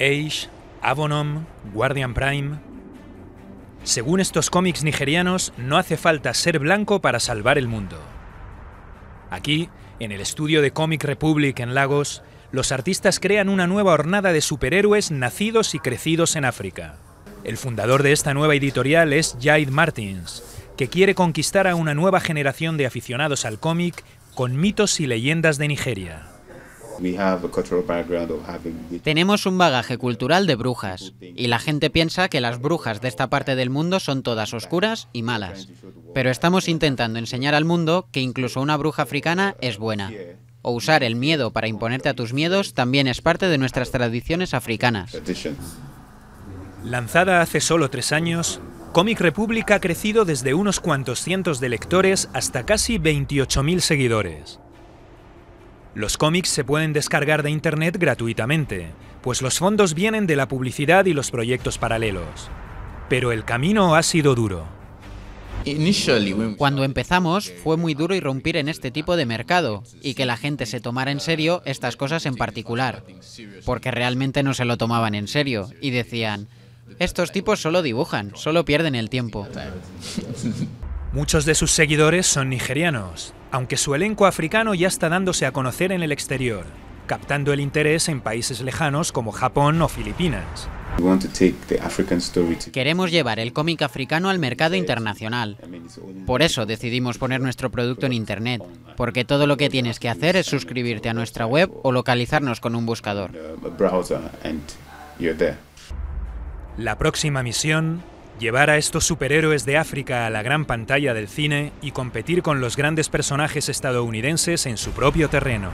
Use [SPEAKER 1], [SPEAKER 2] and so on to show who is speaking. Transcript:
[SPEAKER 1] Age, Avonom, Guardian Prime. Según estos cómics nigerianos, no hace falta ser blanco para salvar el mundo. Aquí, en el estudio de Comic Republic en Lagos, los artistas crean una nueva hornada de superhéroes nacidos y crecidos en África. El fundador de esta nueva editorial es Jade Martins, que quiere conquistar a una nueva generación
[SPEAKER 2] de aficionados al cómic con mitos y leyendas de Nigeria. Tenemos un bagaje cultural de brujas y la gente piensa que las brujas de esta parte del mundo son todas oscuras y malas. Pero estamos intentando enseñar al mundo que incluso una bruja africana es buena. O usar el miedo para imponerte a tus miedos también es parte de nuestras tradiciones africanas. Lanzada hace
[SPEAKER 1] solo tres años, Comic Republic ha crecido desde unos cuantos cientos de lectores hasta casi 28.000 seguidores. Los cómics se pueden descargar de Internet gratuitamente, pues los fondos vienen de la publicidad y los proyectos paralelos.
[SPEAKER 2] Pero el camino ha sido duro. Cuando empezamos fue muy duro irrumpir en este tipo de mercado y que la gente se tomara en serio estas cosas en particular, porque realmente no se lo tomaban en serio y decían, estos tipos solo dibujan, solo pierden el tiempo. Muchos
[SPEAKER 1] de sus seguidores son nigerianos, aunque su elenco africano ya está dándose a conocer en el exterior, captando el
[SPEAKER 2] interés en países lejanos como Japón o Filipinas. Queremos llevar el cómic africano al mercado internacional. Por eso decidimos poner nuestro producto en Internet, porque todo lo que tienes que hacer es suscribirte a nuestra web o localizarnos con un buscador.
[SPEAKER 1] La próxima misión Llevar a estos superhéroes de África a la gran pantalla del cine y competir con los grandes personajes estadounidenses en su propio terreno.